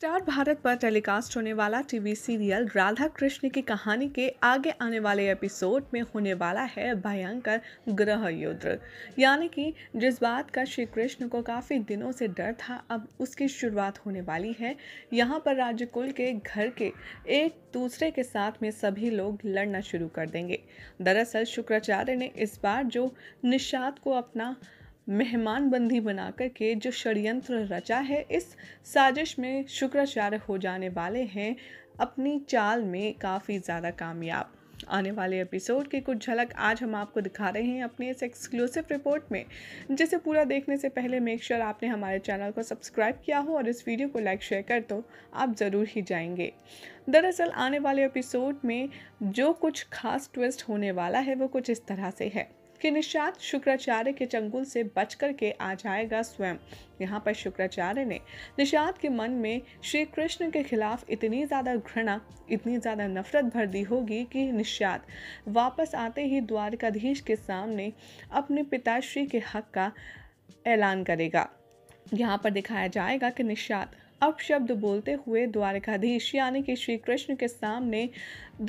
star Bharat पर telecast होने वाला टीवी सीरियल राधा कृष्ण की कहानी के आगे आने वाले एपिसोड में होने वाला है भयंकर ग्रह युद्ध यानी कि जिस बात का श्री कृष्ण को काफ़ी दिनों से डर था अब उसकी शुरुआत होने वाली है यहाँ पर राज्य कुल के घर के एक दूसरे के साथ में सभी लोग लड़ना शुरू कर देंगे दरअसल शुक्राचार्य ने इस बार जो निषाद को अपना मेहमानबंदी बनाकर के जो षडयंत्र रचा है इस साजिश में शुक्राचार्य हो जाने वाले हैं अपनी चाल में काफ़ी ज़्यादा कामयाब आने वाले एपिसोड की कुछ झलक आज हम आपको दिखा रहे हैं अपने इस एक्सक्लूसिव रिपोर्ट में जिसे पूरा देखने से पहले मेक श्योर sure आपने हमारे चैनल को सब्सक्राइब किया हो और इस वीडियो को लाइक शेयर कर दो आप ज़रूर ही जाएंगे दरअसल आने वाले एपिसोड में जो कुछ खास ट्विस्ट होने वाला है वो कुछ इस तरह से है कि निषाद शुक्राचार्य के चंगुल से बच कर के आ जाएगा स्वयं यहाँ पर शुक्राचार्य ने निषाद के मन में श्री कृष्ण के खिलाफ इतनी ज़्यादा घृणा इतनी ज़्यादा नफरत भर दी होगी कि निषाद वापस आते ही द्वारकाधीश के सामने अपने पिताश्री के हक का ऐलान करेगा यहाँ पर दिखाया जाएगा कि निषाद अपशब्द बोलते हुए द्वारकाधीश यानी कि श्री कृष्ण के सामने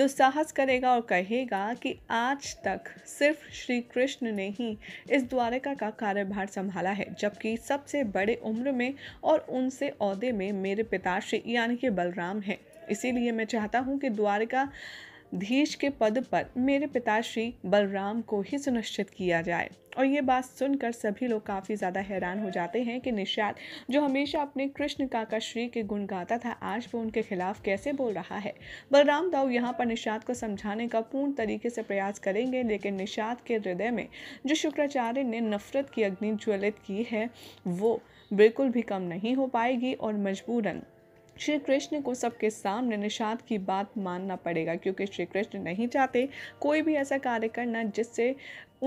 दुस्साहस करेगा और कहेगा कि आज तक सिर्फ श्री कृष्ण ने ही इस द्वारका का कार्यभार संभाला है जबकि सबसे बड़े उम्र में और उनसे अहदे में मेरे पिताश्री यानी कि बलराम हैं इसीलिए मैं चाहता हूँ कि द्वारका धीश के पद पर मेरे पिताश्री बलराम को ही सुनिश्चित किया जाए और ये बात सुनकर सभी लोग काफ़ी ज़्यादा हैरान हो जाते हैं कि निषाद जो हमेशा अपने कृष्ण काका श्री के गुण गाता था आज वो उनके खिलाफ कैसे बोल रहा है बलराम दाऊ यहाँ पर निषाद को समझाने का पूर्ण तरीके से प्रयास करेंगे लेकिन निषाद के हृदय में जो शुक्राचार्य ने नफरत की अग्नि ज्वलित की है वो बिल्कुल भी कम नहीं हो पाएगी और मजबूरन श्री कृष्ण को सबके सामने निषाद की बात मानना पड़ेगा क्योंकि श्री कृष्ण नहीं चाहते कोई भी ऐसा कार्य करना जिससे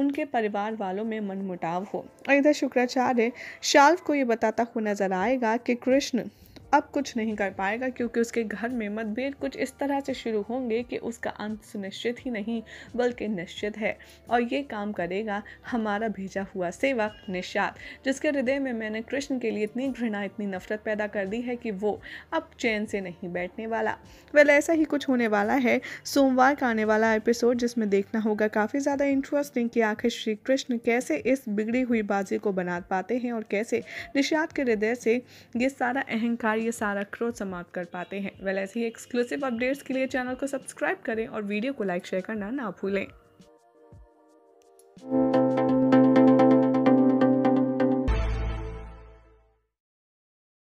उनके परिवार वालों में मनमुटाव हो इधर शुक्राचार्य शाल्व को ये बताता हुआ नजर आएगा कि कृष्ण अब कुछ नहीं कर पाएगा क्योंकि उसके घर में मतभेद कुछ इस तरह से शुरू होंगे कि उसका अंत सुनिश्चित ही नहीं बल्कि निश्चित है और ये काम करेगा हमारा भेजा हुआ सेवक निषाद जिसके हृदय में मैंने कृष्ण के लिए इतनी घृणा इतनी नफरत पैदा कर दी है कि वो अब चैन से नहीं बैठने वाला वेल ऐसा ही कुछ होने वाला है सोमवार का आने वाला एपिसोड जिसमें देखना होगा काफ़ी ज़्यादा इंटरेस्टिंग कि आखिर श्री कृष्ण कैसे इस बिगड़ी हुई बाजी को बना पाते हैं और कैसे निषाद के हृदय से ये सारा अहंकार ये सारा क्रोध समाप्त कर पाते हैं वेल ऐसे ही एक्सक्लूसिव अपडेट्स के लिए चैनल को सब्सक्राइब करें और वीडियो को लाइक शेयर करना ना भूलें